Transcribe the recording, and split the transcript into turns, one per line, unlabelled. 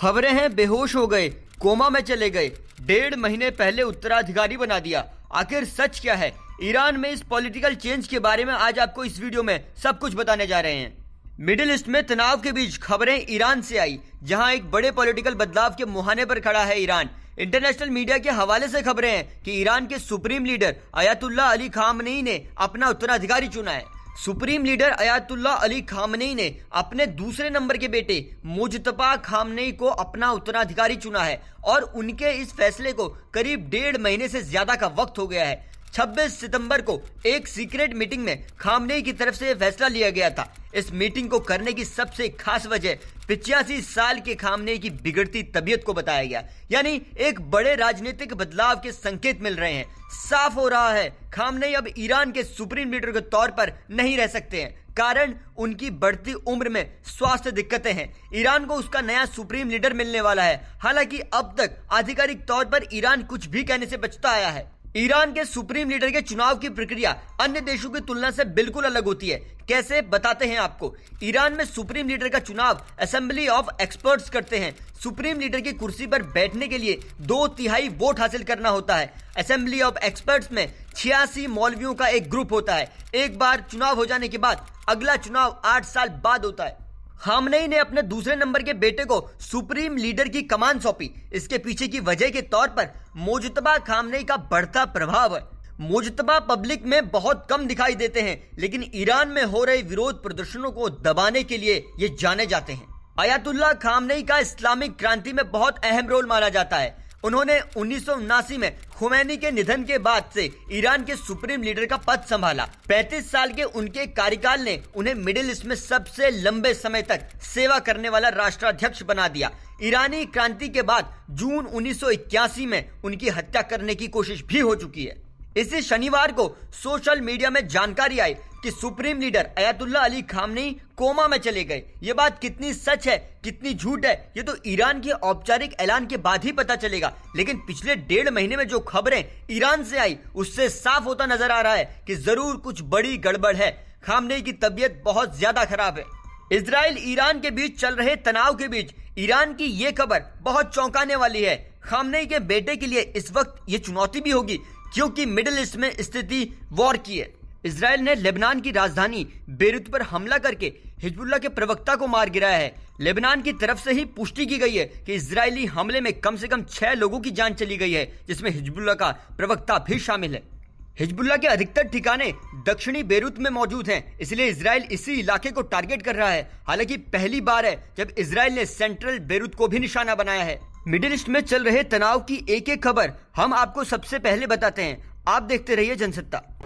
खबरें हैं बेहोश हो गए कोमा में चले गए डेढ़ महीने पहले उत्तराधिकारी बना दिया आखिर सच क्या है ईरान में इस पॉलिटिकल चेंज के बारे में आज आपको इस वीडियो में सब कुछ बताने जा रहे हैं मिडिल ईस्ट में तनाव के बीच खबरें ईरान से आई जहां एक बड़े पॉलिटिकल बदलाव के मुहाने पर खड़ा है ईरान इंटरनेशनल मीडिया के हवाले से खबरें हैं कि ईरान के supreme leader Ayatollah Ali Khamenei ने अपना उत्तराधिकारी चुना है supreme leader Ayatollah Ali Khamenei ने अपने दूसरे नंबर के बेटे मुजतबा खामनेई को अपना उत्तराधिकारी चुना है और उनके इस फैसले को करीब डेढ़ महीने से ज्यादा का वक्त हो गया है 26 सितंबर को एक सीक्रेट मीटिंग में खामने की तरफ से फैसला लिया गया था इस मीटिंग को करने की सबसे खास वजह पिचासी साल के खामने की बिगड़ती तबीयत को बताया गया यानी एक बड़े राजनीतिक बदलाव के संकेत मिल रहे हैं साफ हो रहा है खामने अब ईरान के सुप्रीम लीडर के तौर पर नहीं रह सकते हैं कारण उनकी बढ़ती उम्र में स्वास्थ्य दिक्कतें हैं ईरान को उसका नया सुप्रीम लीडर मिलने वाला है हालांकि अब तक आधिकारिक तौर पर ईरान कुछ भी कहने से बचता आया है ईरान के सुप्रीम लीडर के चुनाव की प्रक्रिया अन्य देशों की तुलना से बिल्कुल अलग होती है कैसे बताते हैं आपको ईरान में सुप्रीम लीडर का चुनाव असेंबली ऑफ एक्सपर्ट्स करते हैं सुप्रीम लीडर की कुर्सी पर बैठने के लिए दो तिहाई वोट हासिल करना होता है असेंबली ऑफ एक्सपर्ट्स में छियासी मौलवियों का एक ग्रुप होता है एक बार चुनाव हो जाने के बाद अगला चुनाव आठ साल बाद होता है खामनेई ने अपने दूसरे नंबर के बेटे को सुप्रीम लीडर की कमान सौंपी इसके पीछे की वजह के तौर पर मोजतबा खामनेई का बढ़ता प्रभाव है मोजतबा पब्लिक में बहुत कम दिखाई देते हैं लेकिन ईरान में हो रहे विरोध प्रदर्शनों को दबाने के लिए ये जाने जाते हैं आयातुल्ला खामनई का इस्लामिक क्रांति में बहुत अहम रोल माना जाता है उन्होंने उन्नीस में खुमैनी के निधन के बाद से ईरान के सुप्रीम लीडर का पद संभाला 35 साल के उनके कार्यकाल ने उन्हें मिडिल ईस्ट में सबसे लंबे समय तक सेवा करने वाला राष्ट्राध्यक्ष बना दिया ईरानी क्रांति के बाद जून उन्नीस में उनकी हत्या करने की कोशिश भी हो चुकी है इसी शनिवार को सोशल मीडिया में जानकारी आई कि supreme leader Ayatollah Ali Khamenei coma में चले गए ये बात कितनी सच है कितनी झूठ है ये तो ईरान के औपचारिक ऐलान के बाद ही पता चलेगा लेकिन पिछले डेढ़ महीने में जो खबरें ईरान से आई उससे साफ होता नजर आ रहा है कि जरूर कुछ बड़ी गड़बड़ है खामने की तबीयत बहुत ज्यादा खराब है इसराइल ईरान के बीच चल रहे तनाव के बीच ईरान की ये खबर बहुत चौंकाने वाली है खामने के बेटे के लिए इस वक्त ये चुनौती भी होगी क्योंकि मिडिल ईस्ट में स्थिति वॉर की है इसराइल ने लेबनान की राजधानी बेरुत पर हमला करके हिजबुल्ला के प्रवक्ता को मार गिराया है लेबनान की तरफ से ही पुष्टि की गई है कि इसराइली हमले में कम से कम छह लोगों की जान चली गई है जिसमें हिजबुल्ला का प्रवक्ता भी शामिल है हिजबुल्ला के अधिकतर ठिकाने दक्षिणी बेरूत में मौजूद हैं इसलिए इसराइल इसी इलाके को टारगेट कर रहा है हालांकि पहली बार है जब इसराइल ने सेंट्रल बेरूत को भी निशाना बनाया है मिडिल ईस्ट में चल रहे तनाव की एक एक खबर हम आपको सबसे पहले बताते हैं आप देखते रहिए जनसत्ता